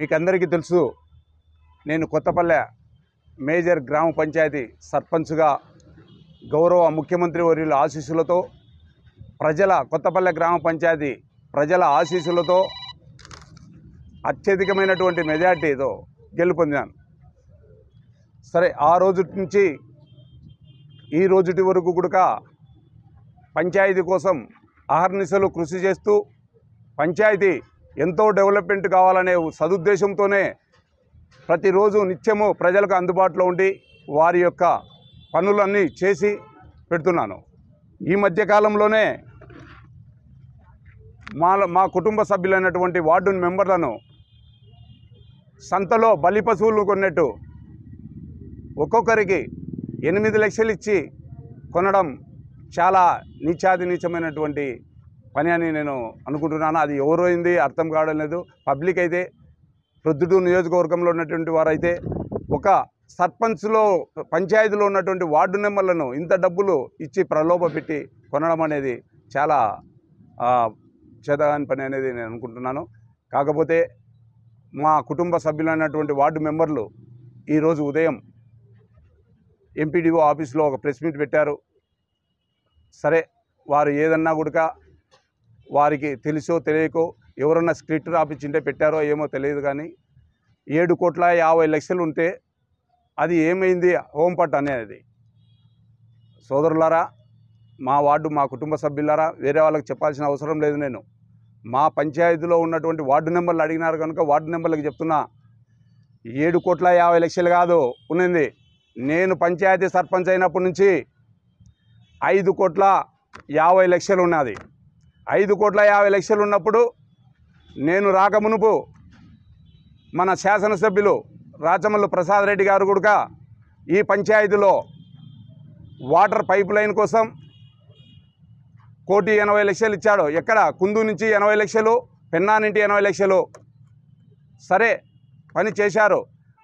మీకు అందరికీ తెలుసు నేను కొత్తపల్లె మేజర్ గ్రామ పంచాయతీ సర్పంచ్గా గౌరవ ముఖ్యమంత్రి వర్యుల ఆశీస్సులతో ప్రజల కొత్తపల్లె గ్రామ పంచాయతీ ప్రజల ఆశీస్సులతో అత్యధికమైనటువంటి మెజార్టీతో గెలుపొందాను సరే ఆ రోజు నుంచి ఈ రోజుటి వరకు కూడా పంచాయతీ కోసం అహర్నిశలు కృషి చేస్తూ పంచాయతీ ఎంతో డెవలప్మెంట్ కావాలనే సదుద్దేశంతోనే ప్రతిరోజు నిత్యము ప్రజలకు అందుబాటులో ఉండి వారి యొక్క పనులన్నీ చేసి పెడుతున్నాను ఈ మధ్యకాలంలోనే మా మా కుటుంబ సభ్యులైనటువంటి వార్డు మెంబర్లను సంతలో బలి పశువులు కొన్నట్టు ఒక్కొక్కరికి ఎనిమిది లక్షలు ఇచ్చి కొనడం చాలా నీచాది నీచమైనటువంటి పని అని నేను అనుకుంటున్నాను అది ఎవరైంది అర్థం కావడం లేదు పబ్లిక్ అయితే ప్రొద్దుడు నియోజకవర్గంలో ఉన్నటువంటి వారైతే ఒక సర్పంచ్లో పంచాయతీలో ఉన్నటువంటి వార్డు నెంబర్లను ఇంత డబ్బులు ఇచ్చి ప్రలోభ పెట్టి కొనడం అనేది చాలా చేతగాని పని అనేది నేను అనుకుంటున్నాను కాకపోతే మా కుటుంబ సభ్యులైనటువంటి వార్డు మెంబర్లు ఈరోజు ఉదయం ఎంపీడీఓ ఆఫీస్లో ఒక ప్రెస్ మీట్ పెట్టారు సరే వారు ఏదన్నా కూడా వారికి తెలుసో తెలియకో ఎవరన్నా స్క్రిప్ట్ రాపించింటే పెట్టారో ఏమో తెలియదు కానీ ఏడు కోట్ల యాభై లక్షలు ఉంటే అది ఏమైంది హోమ్ పట్ అనేది సోదరులారా మా వార్డు మా కుటుంబ సభ్యులారా వేరే వాళ్ళకి చెప్పాల్సిన అవసరం లేదు నేను మా పంచాయతీలో ఉన్నటువంటి వార్డు నెంబర్లు అడిగినారు కనుక వార్డు నెంబర్లకు చెప్తున్నా ఏడు కోట్ల యాభై లక్షలు కాదు ఉన్నింది నేను పంచాయతీ సర్పంచ్ అయినప్పటి నుంచి ఐదు కోట్ల యాభై లక్షలు ఉన్నది ఐదు కోట్ల యాభై లక్షలు ఉన్నప్పుడు నేను రాకమునుపు మన శాసనసభ్యులు రాచమల్లు ప్రసాద్ రెడ్డి గారు కూడా ఈ పంచాయతీలో వాటర్ పైప్ లైన్ కోసం కోటి ఎనభై లక్షలు ఇచ్చాడు ఎక్కడ కుందు నుంచి ఎనభై లక్షలు పెన్నా నుంచి ఎనభై లక్షలు సరే పని చేశారు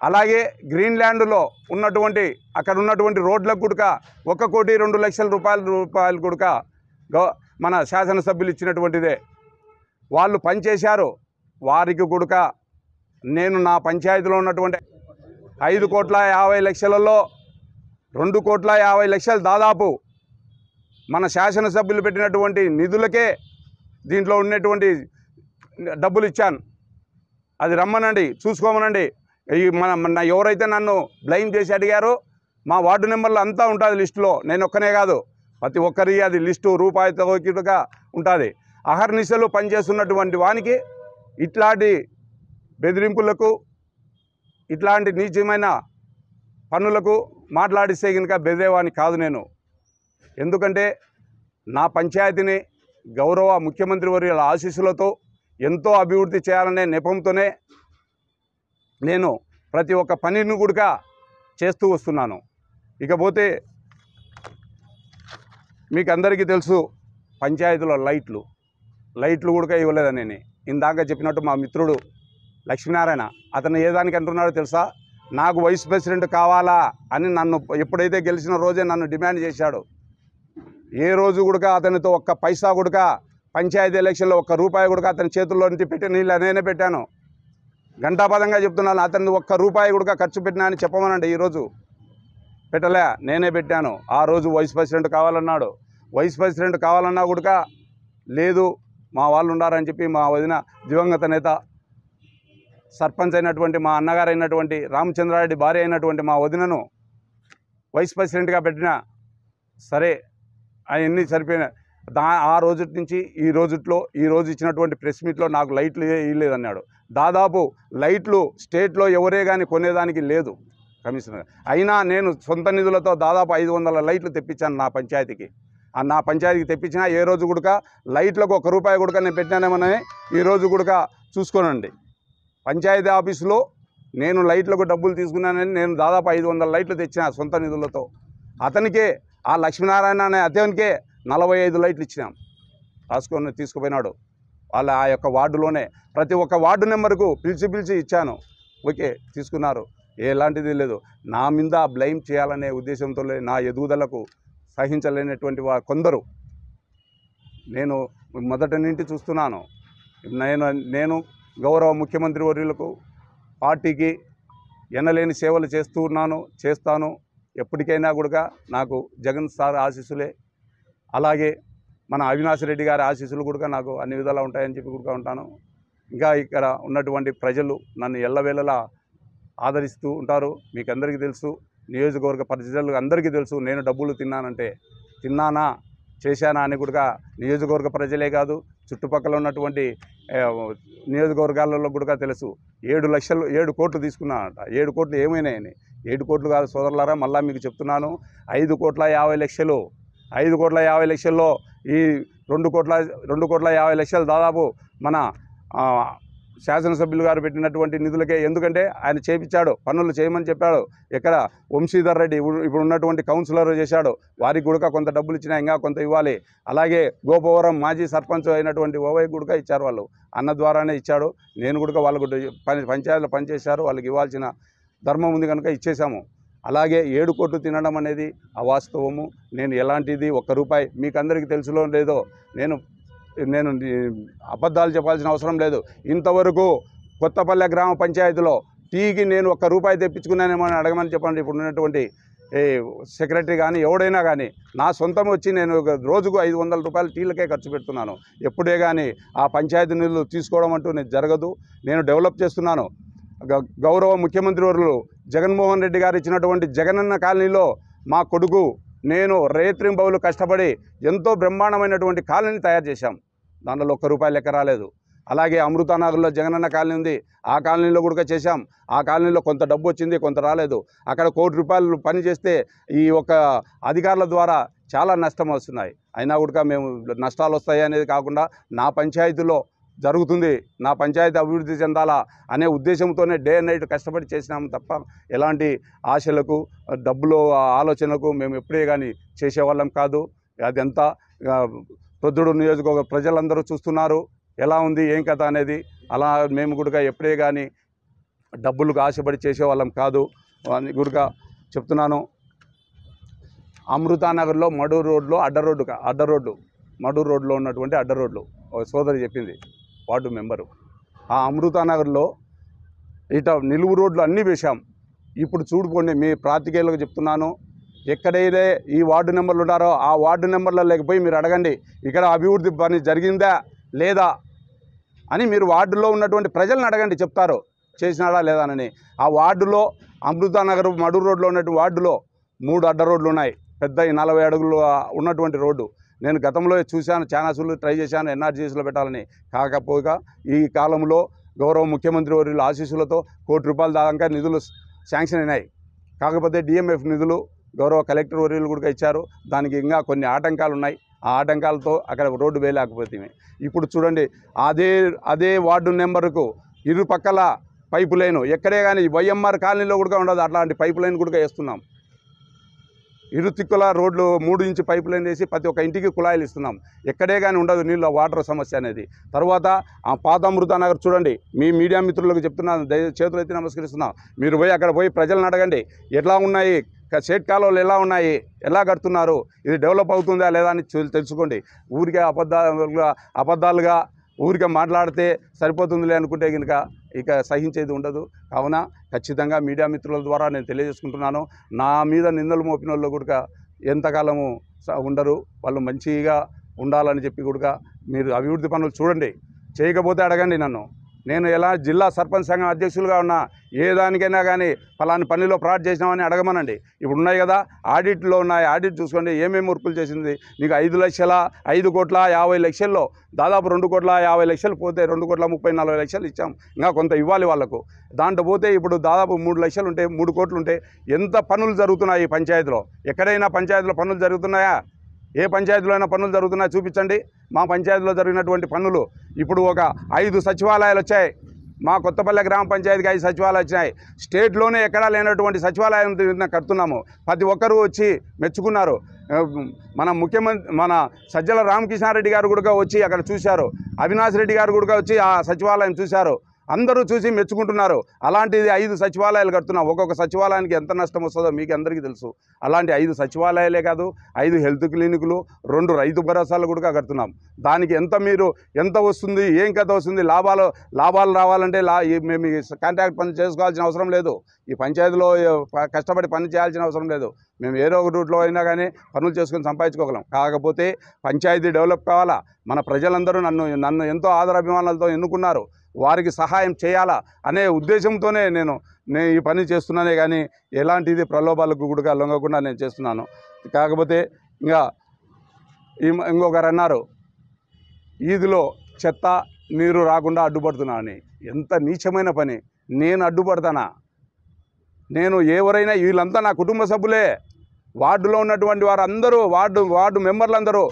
అలాగే గ్రీన్లాండ్లో ఉన్నటువంటి అక్కడ ఉన్నటువంటి రోడ్లకు గుడక ఒక కోటి రెండు లక్షల రూపాయల రూపాయలు గుడక మన శాసనసభ్యులు ఇచ్చినటువంటిదే వాళ్ళు పనిచేశారు వారికి కొడుక నేను నా పంచాయతీలో ఉన్నటువంటి ఐదు కోట్ల యాభై లక్షలలో రెండు కోట్ల యాభై లక్షలు దాదాపు మన శాసనసభ్యులు పెట్టినటువంటి నిధులకే దీంట్లో ఉండేటువంటి డబ్బులు ఇచ్చాను అది రమ్మనండి చూసుకోమనండి ఈ మన ఎవరైతే నన్ను బ్లైమ్ చేసి అడిగారో మా వార్డు నెంబర్లు అంతా ఉంటుంది లిస్టులో నేను ఒక్కనే కాదు ప్రతి ఒక్కరి అది లిస్టు రూపాయితోకిటుగా ఉంటుంది అహర్నిశలు పనిచేస్తున్నటువంటి వానికి ఇట్లాంటి బెదిరింపులకు ఇట్లాంటి నీచమైన పనులకు మాట్లాడిస్తే కనుక బెదిరేవాని కాదు నేను ఎందుకంటే నా పంచాయతీని గౌరవ ముఖ్యమంత్రి వర్యుల ఆశీస్సులతో ఎంతో అభివృద్ధి చేయాలనే నెపంతోనే నేను ప్రతి ఒక్క పనిని కూడా చేస్తూ వస్తున్నాను ఇకపోతే మీకు అందరికీ తెలుసు పంచాయతీలో లైట్లు లైట్లు కూడా ఇవ్వలేదని నేను ఇందాక చెప్పినట్టు మా మిత్రుడు లక్ష్మీనారాయణ అతను ఏ దానికి అంటున్నాడో తెలుసా నాకు వైస్ ప్రెసిడెంట్ కావాలా అని నన్ను ఎప్పుడైతే గెలిచిన రోజే నన్ను డిమాండ్ చేశాడు ఏ రోజు కూడా అతనితో ఒక్క పైసా కూడా పంచాయతీ ఎలక్షన్లో ఒక్క రూపాయి కూడా అతని చేతుల్లో నుంచి పెట్టి నీళ్ళు నేనే పెట్టాను గంటాపదంగా చెప్తున్నాను అతన్ని ఒక్క రూపాయి కూడా ఖర్చు పెట్టినా అని చెప్పమనండి ఈరోజు పెట్టలే నేనే పెట్టాను ఆ రోజు వైస్ ప్రెసిడెంట్ కావాలన్నాడు వైస్ ప్రెసిడెంట్ కావాలన్నా కూడా లేదు మా వాళ్ళు ఉండారని చెప్పి మా వదిన దివంగత నేత సర్పంచ్ అయినటువంటి మా అన్నగారు అయినటువంటి రామచంద్రారెడ్డి భార్య అయినటువంటి మా వదినను వైస్ ప్రెసిడెంట్గా పెట్టిన సరే అవన్నీ సరిపోయిన దా ఆ రోజు నుంచి ఈ రోజుట్లో ఈ రోజు ఇచ్చినటువంటి ప్రెస్ మీట్లో నాకు లైట్లు ఇవ్వలేదన్నాడు దాదాపు లైట్లు స్టేట్లో ఎవరే కానీ కొనేదానికి లేదు కమిషనర్ అయినా నేను సొంత నిధులతో దాదాపు ఐదు వందల లైట్లు తెప్పించాను నా పంచాయతీకి నా పంచాయతీకి తెప్పించినా ఏ రోజు కూడా లైట్లకు ఒక రూపాయి కూడా నేను పెట్టానేమని ఈ రోజు గుడక చూసుకోనండి పంచాయతీ ఆఫీసులో నేను లైట్లకు డబ్బులు తీసుకున్నానని నేను దాదాపు ఐదు వందల లైట్లు తెచ్చిన సొంత నిధులతో అతనికే ఆ లక్ష్మీనారాయణ అనే అతనికే నలభై ఐదు లైట్లు ఇచ్చినాం రాసుకొని తీసుకుపోయినాడు వాళ్ళ ఆ యొక్క వార్డులోనే ప్రతి ఒక్క వార్డు నెంబర్కు పిలిచి పిలిచి ఇచ్చాను ఓకే తీసుకున్నారు ఎలాంటిది లేదు నా మీద బ్లైమ్ చేయాలనే ఉద్దేశంతో నా ఎదుగుదలకు సహించలేనటువంటి వారు కొందరు నేను మొదటి నుండి చూస్తున్నాను నేను నేను గౌరవ ముఖ్యమంత్రి వర్యులకు పార్టీకి ఎనలేని సేవలు చేస్తున్నాను చేస్తాను ఎప్పటికైనా కూడా నాకు జగన్ సార్ ఆశీస్సులే అలాగే మన అవినాష్ రెడ్డి గారి ఆశీస్సులు కూడా నాకు అన్ని విధాలా ఉంటాయని చెప్పి కూడా ఉంటాను ఇంకా ఇక్కడ ఉన్నటువంటి ప్రజలు నన్ను ఎల్లవేళలా ఆదరిస్తూ ఉంటారు మీకు అందరికీ తెలుసు నియోజకవర్గ ప్రజలు అందరికీ తెలుసు నేను డబ్బులు తిన్నానంటే తిన్నానా చేశానా అని కూడా నియోజకవర్గ ప్రజలే కాదు చుట్టుపక్కల ఉన్నటువంటి నియోజకవర్గాలలో కూడా తెలుసు ఏడు లక్షలు ఏడు కోట్లు తీసుకున్నానంట ఏడు కోట్లు ఏమైనాయని ఏడు కోట్లు కాదు సోదరులారా మళ్ళీ మీకు చెప్తున్నాను ఐదు కోట్ల యాభై లక్షలు ఐదు కోట్ల యాభై లక్షల్లో ఈ రెండు కోట్ల రెండు కోట్ల యాభై లక్షలు దాదాపు మన శాసనసభ్యులు గారు పెట్టినటువంటి నిధులకే ఎందుకంటే ఆయన చేపించాడు పనులు చేయమని చెప్పాడు ఇక్కడ వంశీధర్ రెడ్డి ఇప్పుడు ఉన్నటువంటి కౌన్సిలర్ చేశాడు వారికి గుడక కొంత డబ్బులు ఇచ్చినా ఇంకా కొంత ఇవ్వాలి అలాగే గోపవరం మాజీ సర్పంచ్ అయినటువంటి ఓవై గుడక ఇచ్చారు వాళ్ళు అన్న ద్వారానే ఇచ్చాడు నేను కూడా వాళ్ళకు పని పంచాయతీలో పనిచేశారు వాళ్ళకి ఇవ్వాల్సిన ధర్మం ఉంది కనుక ఇచ్చేశాము అలాగే ఏడు కోట్లు తినడం అనేది అవాస్తవము నేను ఎలాంటిది ఒక్క రూపాయి మీకు అందరికీ తెలుసులో లేదో నేను నేను అబద్ధాలు చెప్పాల్సిన అవసరం లేదు ఇంతవరకు కొత్తపల్లె గ్రామ పంచాయతీలో టీకి నేను ఒక్క రూపాయి తెప్పించుకున్నానేమో అని అడగమని చెప్పండి ఇప్పుడు ఉన్నటువంటి సెక్రటరీ కానీ ఎవడైనా కానీ నా సొంతం వచ్చి నేను రోజుకు ఐదు వందల రూపాయలు టీలకే ఖర్చు పెడుతున్నాను ఎప్పుడే కానీ ఆ పంచాయతీ నిధులు తీసుకోవడం అంటూ నేను జరగదు నేను డెవలప్ చేస్తున్నాను గౌరవ ముఖ్యమంత్రి వర్లు జగన్మోహన్ రెడ్డి గారు ఇచ్చినటువంటి జగనన్న కాలనీలో మా కొడుకు నేను రేత్రింబవులు కష్టపడి ఎంతో బ్రహ్మాండమైనటువంటి కాలనీని తయారు చేశాం దాంట్లో ఒక్క రూపాయి లెక్క రాలేదు అలాగే అమృతానగర్లో జగనన్న కాలనీ ఉంది ఆ కాలనీలో కూడా చేశాం ఆ కాలనీలో కొంత డబ్బు వచ్చింది కొంత రాలేదు అక్కడ కోటి రూపాయలు పని చేస్తే ఈ ఒక అధికారుల ద్వారా చాలా నష్టం వస్తున్నాయి అయినా కూడా మేము నష్టాలు వస్తాయి అనేది కాకుండా నా పంచాయతీలో జరుగుతుంది నా పంచాయతీ అభివృద్ధి చెందాలా అనే ఉద్దేశంతోనే డే అండ్ నైట్ కష్టపడి చేసినాము తప్ప ఎలాంటి ఆశలకు డబ్బులు ఆలోచనకు మేము ఎప్పుడే కానీ చేసేవాళ్ళం కాదు అదంతా ప్రొద్దుడు నియోజకవర్గ ప్రజలందరూ చూస్తున్నారు ఎలా ఉంది ఏం కథ అనేది అలా మేము కూడా ఎప్పుడే కానీ డబ్బులు ఆశపడి చేసేవాళ్ళం కాదు అని గురుగా చెప్తున్నాను అమృతానగర్లో మడూరు రోడ్లో అడ్డ రోడ్డు అడ్డ రోడ్డు మడూరు రోడ్లో ఉన్నటువంటి అడ్డ రోడ్లు సోదరి చెప్పింది వార్డు మెంబరు ఆ అమృతానగర్లో ఇట నిలువు రోడ్లు అన్నీ వేశాం ఇప్పుడు చూడుకోండి మీ ప్రాతికేయులకు చెప్తున్నాను ఎక్కడైతే ఈ వార్డు నెంబర్లు ఉన్నారో ఆ వార్డు నెంబర్లో లేకపోయి మీరు అడగండి ఇక్కడ అభివృద్ధి పని జరిగిందా లేదా అని మీరు వార్డులో ఉన్నటువంటి ప్రజలను అడగండి చెప్తారు చేసినాడా అని ఆ వార్డులో అమృతానగర్ మడు రోడ్లో ఉన్నటువంటి వార్డులో మూడు అడ్డ రోడ్లు ఉన్నాయి పెద్ద నలభై అడుగులు ఉన్నటువంటి రోడ్డు నేను గతంలో చూశాను చాలా సార్లు ట్రై చేశాను ఎన్ఆర్జీఎస్లో పెట్టాలని కాకపోగా ఈ కాలంలో గౌరవ ముఖ్యమంత్రి వర్యుల ఆశీస్సులతో కోటి రూపాయల దాకా నిధులు శాంక్షన్ అయినాయి కాకపోతే డిఎంఎఫ్ నిధులు గౌరవ కలెక్టర్ వర్యులు కూడా ఇచ్చారు దానికి ఇంకా కొన్ని ఆటంకాలు ఉన్నాయి ఆ ఆటంకాలతో అక్కడ రోడ్డు వేయలేకపోతే ఇప్పుడు చూడండి అదే అదే వార్డు నెంబర్కు ఇరు పక్కల పైపు లైన్ ఎక్కడే కానీ వైఎంఆర్ కాలనీలో కూడా ఉండదు అట్లాంటి పైపు లైన్ కూడా వేస్తున్నాం ఇరు తిక్కుల రోడ్లు మూడు ఇంచు పైప్ లైన్ వేసి ప్రతి ఒక్క ఇంటికి కుళాయిలు ఇస్తున్నాం ఎక్కడే కానీ ఉండదు నీళ్ళ వాటర్ సమస్య అనేది తర్వాత ఆ పాతామృత నగర్ చూడండి మీ మీడియా మిత్రులకు చెప్తున్నాను చేతులైతే నమస్కరిస్తున్నాం మీరు పోయి అక్కడ పోయి ప్రజలను అడగండి ఎట్లా ఉన్నాయి షేట్ కాలువలు ఎలా ఉన్నాయి ఎలా కడుతున్నారు ఇది డెవలప్ అవుతుందా లేదా అని తెలుసుకోండి ఊరికే అబద్ధాలుగా అబద్ధాలుగా ఊరికే మాట్లాడితే సరిపోతుందిలే అనుకుంటే కనుక ఇక సహించేది ఉండదు కావున ఖచ్చితంగా మీడియా మిత్రుల ద్వారా నేను తెలియజేసుకుంటున్నాను నా మీద నిందలు మోపిన వాళ్ళు కూడా ఎంతకాలము ఉండరు వాళ్ళు మంచిగా ఉండాలని చెప్పి కూడా మీరు అభివృద్ధి పనులు చూడండి చేయకపోతే అడగండి నన్ను నేను ఎలా జిల్లా సర్పంచ్ సంఘం అధ్యక్షులుగా ఉన్నా ఏ దానికైనా కానీ ఫలాని పనిలో ఫ్రాడ్ చేసినామని అడగమనండి ఇప్పుడు ఉన్నాయి కదా ఆడిట్లో ఉన్నాయి ఆడిట్ చూసుకోండి ఏమేమి ఉరుపులు చేసింది నీకు ఐదు లక్షల ఐదు కోట్ల యాభై లక్షల్లో దాదాపు రెండు కోట్ల యాభై లక్షలు పోతే రెండు కోట్ల ముప్పై నలభై లక్షలు ఇచ్చాం ఇంకా కొంత ఇవ్వాలి వాళ్ళకు దాంట్లో పోతే ఇప్పుడు దాదాపు మూడు లక్షలు ఉంటే మూడు కోట్లు ఉంటే ఎంత పనులు జరుగుతున్నాయి ఈ పంచాయతీలో ఎక్కడైనా పంచాయతీలో పనులు జరుగుతున్నాయా ఏ పంచాయతీలో అయినా పనులు జరుగుతున్నా చూపించండి మా పంచాయతీలో జరిగినటువంటి పనులు ఇప్పుడు ఒక ఐదు సచివాలయాలు వచ్చాయి మా కొత్తపల్లె గ్రామ పంచాయతీకి ఐదు సచివాలయాలు వచ్చినాయి స్టేట్లోనే ఎక్కడా లేనటువంటి సచివాలయం కడుతున్నాము ప్రతి ఒక్కరూ వచ్చి మెచ్చుకున్నారు మన ముఖ్యమంత్రి మన సజ్జల రామకృష్ణారెడ్డి రెడ్డి గారు కూడా వచ్చి అక్కడ చూశారు అవినాష్ రెడ్డి గారు కూడా వచ్చి ఆ సచివాలయం చూశారు అందరూ చూసి మెచ్చుకుంటున్నారు అలాంటిది ఐదు సచివాలయాలు కడుతున్నాం ఒక్కొక్క సచివాలయానికి ఎంత నష్టం వస్తుందో మీకు అందరికీ తెలుసు అలాంటి ఐదు సచివాలయాలే కాదు ఐదు హెల్త్ క్లినిక్లు రెండు రైతు భరోసాలు కూడా కడుతున్నాం దానికి ఎంత మీరు ఎంత వస్తుంది ఏం కథ వస్తుంది లాభాలు లాభాలు రావాలంటే లా మేము కాంట్రాక్ట్ పని చేసుకోవాల్సిన అవసరం లేదు ఈ పంచాయతీలో కష్టపడి పని చేయాల్సిన అవసరం లేదు మేము ఏదో ఒక రూట్లో అయినా కానీ పనులు చేసుకుని సంపాదించుకోగలం కాకపోతే పంచాయతీ డెవలప్ కావాలా మన ప్రజలందరూ నన్ను నన్ను ఎంతో ఆదరాభిమానాలతో ఎన్నుకున్నారు వారికి సహాయం చేయాలా అనే ఉద్దేశంతోనే నేను నేను ఈ పని చేస్తున్నానే కానీ ఎలాంటిది ప్రలోభాలకు కూడా లొంగకుండా నేను చేస్తున్నాను కాకపోతే ఇంకా ఇంకొకరు అన్నారు ఈదిలో చెత్త నీరు రాకుండా అడ్డుపడుతున్నా అని ఎంత నీచమైన పని నేను అడ్డుపడతానా నేను ఎవరైనా వీళ్ళంతా నా కుటుంబ సభ్యులే వార్డులో ఉన్నటువంటి వారందరూ వార్డు వార్డు మెంబర్లందరూ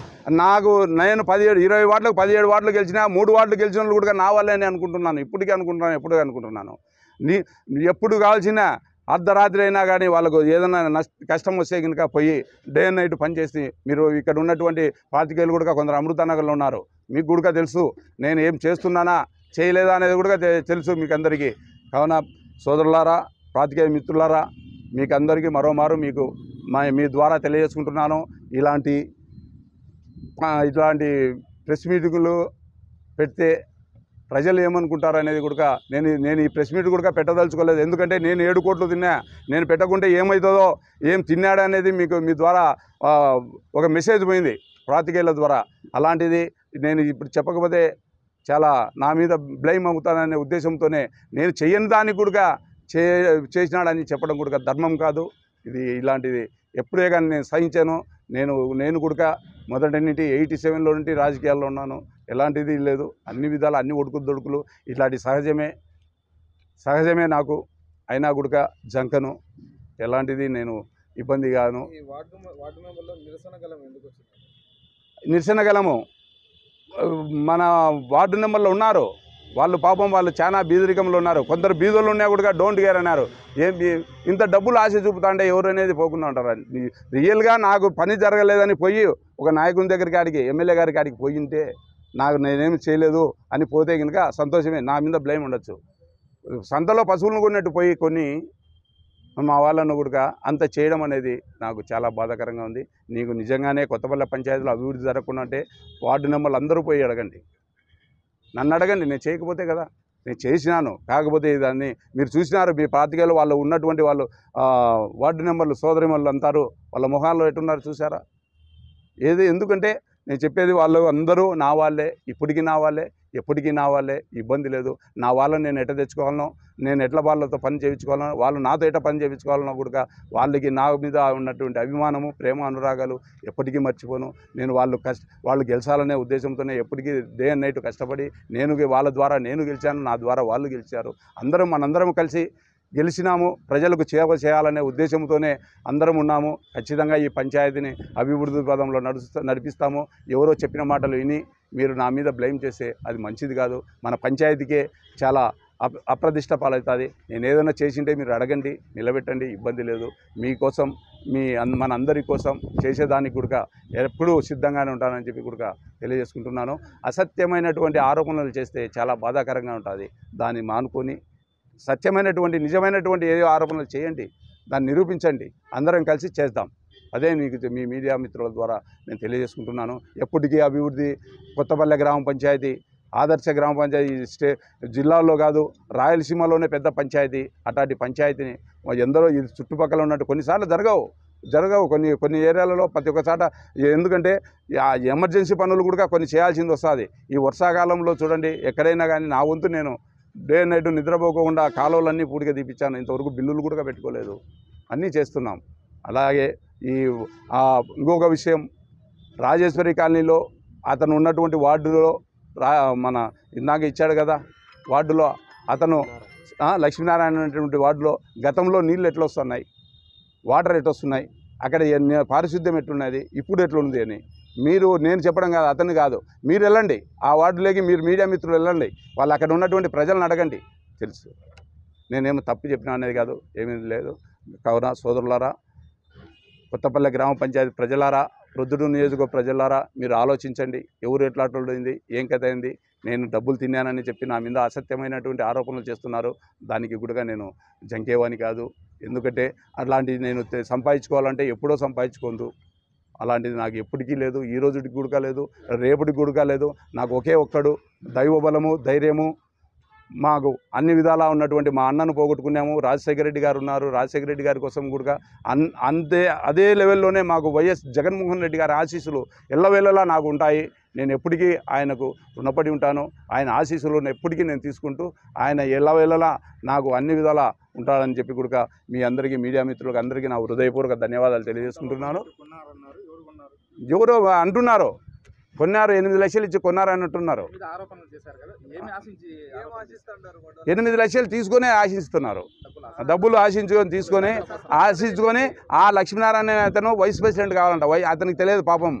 నాకు నేను పదిహేడు ఇరవై వార్డులకు పదిహేడు వార్డులు గెలిచినా మూడు వార్డులు గెలిచిన వాళ్ళు కూడా నా వల్లేనే అనుకుంటున్నాను ఇప్పటికీ అనుకుంటున్నాను ఎప్పుడు అనుకుంటున్నాను నీ ఎప్పుడు కావాల్సిన అర్ధరాత్రి అయినా కానీ వాళ్ళకు ఏదైనా నష్ట కష్టం వస్తే కనుక పోయి డే అండ్ నైట్ పనిచేసి మీరు ఇక్కడ ఉన్నటువంటి పాతికేయులు కూడా కొందరు అమృతనగర్లు ఉన్నారు మీకు కూడా తెలుసు నేను ఏం చేస్తున్నానా చేయలేదా అనేది కూడా తెలుసు మీకు అందరికీ కావున సోదరులారా పాతికేయ మిత్రులారా మీకు అందరికీ మరోమారు మీకు మా మీ ద్వారా తెలియజేసుకుంటున్నాను ఇలాంటి ఇట్లాంటి ప్రెస్ మీటింగులు పెడితే ప్రజలు ఏమనుకుంటారు అనేది కూడా నేను నేను ఈ ప్రెస్ మీట్ కూడా పెట్టదలుచుకోలేదు ఎందుకంటే నేను ఏడు కోట్లు తిన్నా నేను పెట్టకుంటే ఏమవుతుందో ఏం తిన్నాడు అనేది మీకు మీ ద్వారా ఒక మెసేజ్ పోయింది ప్రాతికేయుల ద్వారా అలాంటిది నేను ఇప్పుడు చెప్పకపోతే చాలా నా మీద బ్లైమ్ అవుతాననే ఉద్దేశంతోనే నేను చెయ్యని దానికి కూడా చే చేసినాడని చెప్పడం కూడా ధర్మం కాదు ఇది ఇలాంటిది ఎప్పుడే కానీ నేను సహించాను నేను నేను కూడక మొదటి నుండి ఎయిటీ సెవెన్లో నుండి రాజకీయాల్లో ఉన్నాను ఎలాంటిది లేదు అన్ని విధాలు అన్ని ఒడుకు దొడుకులు ఇట్లాంటి సహజమే సహజమే నాకు అయినా గుడక జంకను ఎలాంటిది నేను ఇబ్బంది కాను నిరసనగలము మన వార్డు నెంబర్లో ఉన్నారు వాళ్ళు పాపం వాళ్ళు చాలా బీదరికంలో ఉన్నారు కొందరు బీదోలు ఉన్నా కూడా డోంట్ కేర్ అన్నారు ఏం ఇంత డబ్బులు ఆశ చూపుతా అంటే ఎవరు అనేది పోకుండా ఉంటారు రియల్గా నాకు పని జరగలేదని పోయి ఒక నాయకుని దగ్గరికి ఆడికి ఎమ్మెల్యే గారికి ఆడికి పోయింటే నాకు నేనేమి చేయలేదు అని పోతే కనుక సంతోషమే నా మీద బ్లేమ్ ఉండొచ్చు సంతలో పశువులను కొన్నట్టు పోయి కొన్ని మా వాళ్ళను కూడా అంత చేయడం అనేది నాకు చాలా బాధాకరంగా ఉంది నీకు నిజంగానే కొత్తపల్లి పంచాయతీలో అభివృద్ధి జరగకుండా వార్డు నెంబర్లు అందరూ పోయి అడగండి నన్ను అడగండి నేను చేయకపోతే కదా నేను చేసినాను కాకపోతే దాన్ని మీరు చూసినారు మీ పాతికేళ్ళు వాళ్ళు ఉన్నటువంటి వాళ్ళు వార్డు నెంబర్లు సోదరి మళ్ళీ అంటారు వాళ్ళ ముఖాల్లో ఎటున్నారు చూసారా ఏది ఎందుకంటే నేను చెప్పేది వాళ్ళు అందరూ నా వాళ్ళే ఇప్పటికీ నా వాళ్ళే ఎప్పటికీ నా వాళ్ళే ఇబ్బంది లేదు నా వాళ్ళని నేను ఎట్ట తెచ్చుకోవాలనో నేను ఎట్ల వాళ్ళతో పని చేయించుకోవాలనో వాళ్ళు నాతో ఎట్ట పని చేయించుకోవాలనో కూడా వాళ్ళకి నా మీద ఉన్నటువంటి అభిమానము ప్రేమ అనురాగాలు ఎప్పటికీ మర్చిపోను నేను వాళ్ళు కష్ట వాళ్ళు గెలిచాలనే ఉద్దేశంతోనే ఎప్పటికీ డే అండ్ నైట్ కష్టపడి నేను వాళ్ళ ద్వారా నేను గెలిచాను నా ద్వారా వాళ్ళు గెలిచారు అందరం మనందరం కలిసి గెలిచినాము ప్రజలకు సేవ చేయాలనే ఉద్దేశంతోనే అందరం ఉన్నాము ఖచ్చితంగా ఈ పంచాయతీని అభివృద్ధి పదంలో నడుస్తూ నడిపిస్తాము ఎవరో చెప్పిన మాటలు విని మీరు నా మీద బ్లేమ్ చేస్తే అది మంచిది కాదు మన పంచాయతీకే చాలా అప్ అప్రదిష్ట పాలవుతుంది నేను ఏదైనా చేసింటే మీరు అడగండి నిలబెట్టండి ఇబ్బంది లేదు మీకోసం మీ మన అందరి కోసం చేసేదానికి కూడా ఎప్పుడూ సిద్ధంగానే ఉంటానని చెప్పి కూడా తెలియజేసుకుంటున్నాను అసత్యమైనటువంటి ఆరోపణలు చేస్తే చాలా బాధాకరంగా ఉంటుంది దాన్ని మానుకొని సత్యమైనటువంటి నిజమైనటువంటి ఏ ఆరోపణలు చేయండి దాన్ని నిరూపించండి అందరం కలిసి చేద్దాం అదే మీకు మీ మీడియా మిత్రుల ద్వారా నేను తెలియజేసుకుంటున్నాను ఎప్పటికీ అభివృద్ధి కొత్తపల్లె గ్రామ పంచాయతీ ఆదర్శ గ్రామ పంచాయతీ స్టే జిల్లాల్లో కాదు రాయలసీమలోనే పెద్ద పంచాయతీ అట్లాంటి పంచాయతీని ఎందరో ఇది చుట్టుపక్కల ఉన్నట్టు కొన్నిసార్లు జరగవు జరగవు కొన్ని కొన్ని ఏరియాలలో ప్రతి ఒక్క చాట ఎందుకంటే ఆ ఎమర్జెన్సీ పనులు కూడా కొన్ని చేయాల్సింది వస్తుంది ఈ వర్షాకాలంలో చూడండి ఎక్కడైనా కానీ నా వంతు నేను డే నైట్ నిద్రపోకుండా కాలువలన్నీ పూడిగా తీపించాను ఇంతవరకు బిల్లులు కూడా పెట్టుకోలేదు అన్నీ చేస్తున్నాం అలాగే ఈ ఇంకొక విషయం రాజేశ్వరి కాలనీలో అతను ఉన్నటువంటి వార్డులో రా మన ఇందాక ఇచ్చాడు కదా వార్డులో అతను లక్ష్మీనారాయణ అనేటువంటి వార్డులో గతంలో నీళ్ళు ఎట్లొస్తున్నాయి వస్తున్నాయి వాటర్ ఎట్లా వస్తున్నాయి అక్కడ పారిశుద్ధ్యం ఎట్లున్నది ఇప్పుడు ఎట్లుంది అని మీరు నేను చెప్పడం కాదు అతన్ని కాదు మీరు వెళ్ళండి ఆ వార్డులోకి మీరు మీడియా మిత్రులు వెళ్ళండి వాళ్ళు అక్కడ ఉన్నటువంటి ప్రజలను అడగండి తెలుసు నేనేమి తప్పు చెప్పినా అనేది కాదు ఏమీ లేదు కావున సోదరులారా కొత్తపల్లె గ్రామ పంచాయతీ ప్రజలారా వృద్ధుడు నియోజకవర్గ ప్రజలారా మీరు ఆలోచించండి ఎవరు ఎట్లాంటిది ఏం కథ అయింది నేను డబ్బులు తిన్నానని చెప్పి నా మీద అసత్యమైనటువంటి ఆరోపణలు చేస్తున్నారు దానికి కూడా నేను జంకేవాని కాదు ఎందుకంటే అట్లాంటివి నేను సంపాదించుకోవాలంటే ఎప్పుడో సంపాదించుకోదు అలాంటిది నాకు ఎప్పటికీ లేదు ఈ రోజుకి కూడా లేదు రేపటికి కూడా లేదు నాకు ఒకే ఒక్కడు దైవబలము ధైర్యము మాకు అన్ని విధాలా ఉన్నటువంటి మా అన్నను పోగొట్టుకున్నాము రాజశేఖర రెడ్డి గారు ఉన్నారు రాజశేఖర రెడ్డి గారి కోసం కూడా అన్ అంతే అదే లెవెల్లోనే మాకు వైఎస్ జగన్మోహన్ రెడ్డి గారి ఆశీస్సులు ఎల్లవేళలా నాకు ఉంటాయి నేను ఎప్పటికీ ఆయనకు రుణపడి ఉంటాను ఆయన ఆశీస్సులను ఎప్పటికీ నేను తీసుకుంటూ ఆయన ఎలా వెళ్ళలా నాకు అన్ని విధాల ఉంటాడని చెప్పి కూడా మీ అందరికీ మీడియా మిత్రులకు అందరికీ నా హృదయపూర్వక ధన్యవాదాలు తెలియజేసుకుంటున్నాను ఎవరో అంటున్నారు కొన్నారు ఎనిమిది లక్షలు ఇచ్చి కొన్నారు అంటున్నారు ఎనిమిది లక్షలు తీసుకునే ఆశిస్తున్నారు డబ్బులు ఆశించుకొని తీసుకొని ఆశించుకొని ఆ లక్ష్మీనారాయణ అతను వైస్ ప్రెసిడెంట్ కావాలంట అతనికి తెలియదు పాపం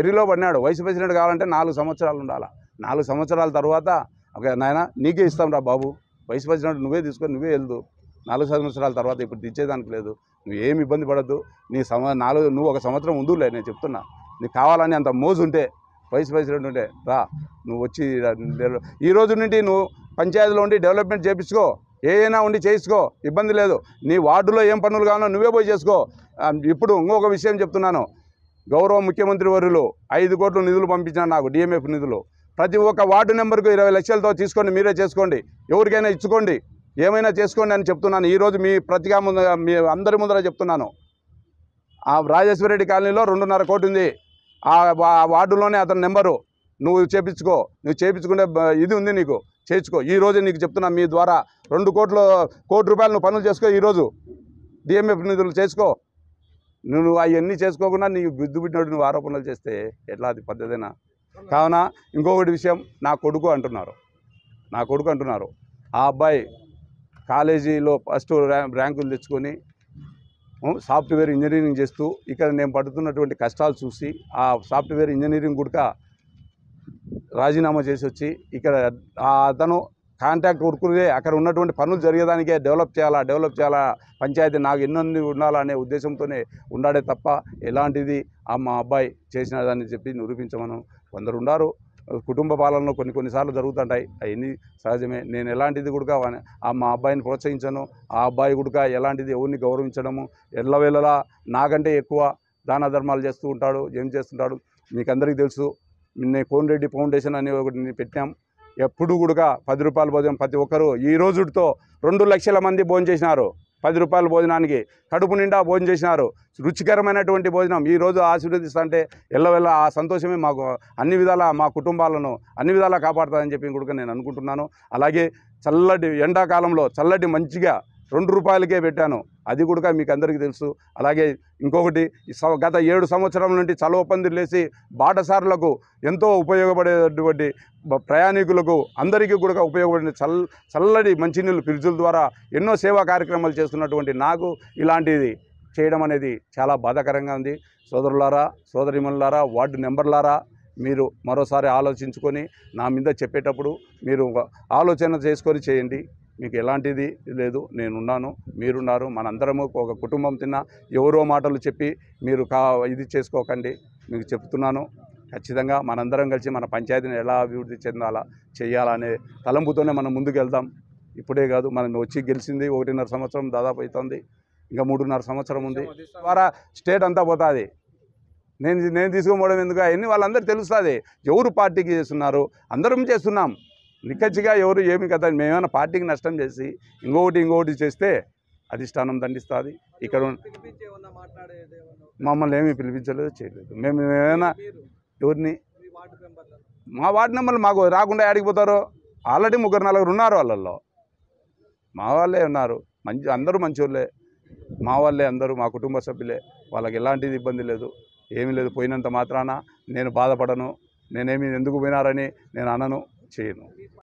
ఎర్రిలో పడినాడు వైస్ ప్రెసిడెంట్ కావాలంటే నాలుగు సంవత్సరాలు ఉండాలి నాలుగు సంవత్సరాల తర్వాత ఒక నాయన నీకే ఇస్తాం రా బాబు వైస్ ప్రెసిడెంట్ నువ్వే తీసుకొని నువ్వే వెళ్దు నాలుగు సంవత్సరాల తర్వాత ఇప్పుడు తెచ్చేదానికి లేదు నువ్వు ఏమి ఇబ్బంది పడద్దు నీ సమ నాలుగు నువ్వు ఒక సంవత్సరం లేదు నేను చెప్తున్నా నీకు కావాలని అంత మోజు ఉంటే వైస్ ప్రెసిడెంట్ ఉంటే రా నువ్వు వచ్చి ఈ రోజు నుండి నువ్వు పంచాయతీలో ఉండి డెవలప్మెంట్ చేయించుకో ఏదైనా ఉండి చేసుకో ఇబ్బంది లేదు నీ వార్డులో ఏం పనులు కావాలో నువ్వే పోయి చేసుకో ఇప్పుడు ఇంకొక విషయం చెప్తున్నాను గౌరవ ముఖ్యమంత్రి వరులో ఐదు కోట్లు నిధులు పంపించాను నాకు డిఎంఎఫ్ నిధులు ప్రతి ఒక్క వార్డు నెంబర్కు ఇరవై లక్షలతో తీసుకోండి మీరే చేసుకోండి ఎవరికైనా ఇచ్చుకోండి ఏమైనా చేసుకోండి అని చెప్తున్నాను ఈరోజు మీ ప్రతిగా ముందర మీ అందరి ముందర చెప్తున్నాను ఆ రాజేశ్వరరెడ్డి కాలనీలో రెండున్నర కోటి ఉంది ఆ వార్డులోనే అతని నెంబరు నువ్వు చేపించుకో నువ్వు చేపించుకునే ఇది ఉంది నీకు చేయించుకో ఈరోజు నీకు చెప్తున్నా మీ ద్వారా రెండు కోట్లు కోటి రూపాయలు నువ్వు పనులు చేసుకో ఈరోజు డిఎంఎఫ్ నిధులు చేసుకో నువ్వు అవన్నీ చేసుకోకుండా నీ బుద్ధి నువ్వు ఆరోపణలు చేస్తే ఎట్లా అది పద్ధతేనా కావున ఇంకొకటి విషయం నా కొడుకు అంటున్నారు నా కొడుకు అంటున్నారు ఆ అబ్బాయి కాలేజీలో ఫస్ట్ ర్యాంకులు తెచ్చుకొని సాఫ్ట్వేర్ ఇంజనీరింగ్ చేస్తూ ఇక్కడ నేను పడుతున్నటువంటి కష్టాలు చూసి ఆ సాఫ్ట్వేర్ ఇంజనీరింగ్ కూడా రాజీనామా చేసి వచ్చి ఇక్కడ అతను కాంట్రాక్ట్ వర్కులే అక్కడ ఉన్నటువంటి పనులు జరిగేదానికే డెవలప్ చేయాలా డెవలప్ చేయాలా పంచాయతీ నాకు ఉండాలా ఉండాలనే ఉద్దేశంతోనే ఉండాడే తప్ప ఎలాంటిది ఆ మా అబ్బాయి చేసినదని చెప్పి నిరూపించమను కొందరు ఉన్నారు కుటుంబ పాలనలో కొన్ని కొన్నిసార్లు జరుగుతుంటాయి అవన్నీ సహజమే నేను ఎలాంటిది కూడా ఆ మా అబ్బాయిని ప్రోత్సహించను ఆ అబ్బాయి కూడా ఎలాంటిది ఎవరిని గౌరవించడము ఎల్లవేళలా నాకంటే ఎక్కువ దాన ధర్మాలు చేస్తూ ఉంటాడు ఏం చేస్తుంటాడు మీకు అందరికీ తెలుసు కోన్ కోనరెడ్డి ఫౌండేషన్ అనే ఒకటి పెట్టాం ఎప్పుడు కూడా పది రూపాయల భోజనం ప్రతి ఒక్కరు ఈ రోజుతో రెండు లక్షల మంది భోజనం చేసినారు పది రూపాయల భోజనానికి కడుపు నిండా భోజనం చేసినారు రుచికరమైనటువంటి భోజనం ఈరోజు ఆశీర్వదిస్తుంటే ఎల్లవెల్ల ఆ సంతోషమే మాకు అన్ని విధాల మా కుటుంబాలను అన్ని విధాలా కాపాడుతుందని చెప్పి కూడా నేను అనుకుంటున్నాను అలాగే చల్లటి ఎండాకాలంలో చల్లటి మంచిగా రెండు రూపాయలకే పెట్టాను అది కూడా మీకు అందరికీ తెలుసు అలాగే ఇంకొకటి గత ఏడు సంవత్సరాల నుండి చలవపందిలు లేసి బాటసారులకు ఎంతో ఉపయోగపడేటువంటి ప్రయాణికులకు అందరికీ కూడా ఉపయోగపడిన చల్ చల్లటి మంచినీళ్ళు ఫ్రిడ్జుల ద్వారా ఎన్నో సేవా కార్యక్రమాలు చేస్తున్నటువంటి నాకు ఇలాంటిది చేయడం అనేది చాలా బాధాకరంగా ఉంది సోదరులారా సోదరిమణులారా వార్డు నెంబర్లారా మీరు మరోసారి ఆలోచించుకొని నా మీద చెప్పేటప్పుడు మీరు ఆలోచన చేసుకొని చేయండి మీకు ఎలాంటిది లేదు నేనున్నాను మీరున్నారు మనందరము ఒక కుటుంబం తిన్నా ఎవరో మాటలు చెప్పి మీరు కా ఇది చేసుకోకండి మీకు చెప్తున్నాను ఖచ్చితంగా మనందరం కలిసి మన పంచాయతీని ఎలా అభివృద్ధి చెందాలా చేయాలనే తలంపుతోనే మనం ముందుకు వెళ్దాం ఇప్పుడే కాదు మనం వచ్చి గెలిచింది ఒకటిన్నర సంవత్సరం దాదాపు అవుతుంది ఇంకా మూడున్నర సంవత్సరం ఉంది ద్వారా స్టేట్ అంతా పోతుంది నేను నేను తీసుకోపోవడం ఎందుకు అవన్నీ వాళ్ళందరూ తెలుస్తుంది ఎవరు పార్టీకి చేస్తున్నారు అందరం చేస్తున్నాం నిక్కచ్చిగా ఎవరు ఏమి కదా మేమైనా పార్టీకి నష్టం చేసి ఇంకొకటి ఇంకొకటి చేస్తే అధిష్టానం దండిస్తుంది ఇక్కడ మమ్మల్ని ఏమీ పిలిపించలేదు చేయలేదు మేము ఏమైనా ఎవరిని మా వార్డు నెంబర్లు మాకు రాకుండా ఆడిగిపోతారు ఆల్రెడీ ముగ్గురు నలుగురు ఉన్నారు వాళ్ళల్లో మా వాళ్ళే ఉన్నారు మంచి అందరూ మంచివాళ్ళే మా వాళ్ళే అందరూ మా కుటుంబ సభ్యులే వాళ్ళకి ఎలాంటిది ఇబ్బంది లేదు ఏమీ లేదు పోయినంత మాత్రాన నేను బాధపడను నేనేమి ఎందుకు పోయినారని నేను అనను ചെയ്യുന്നു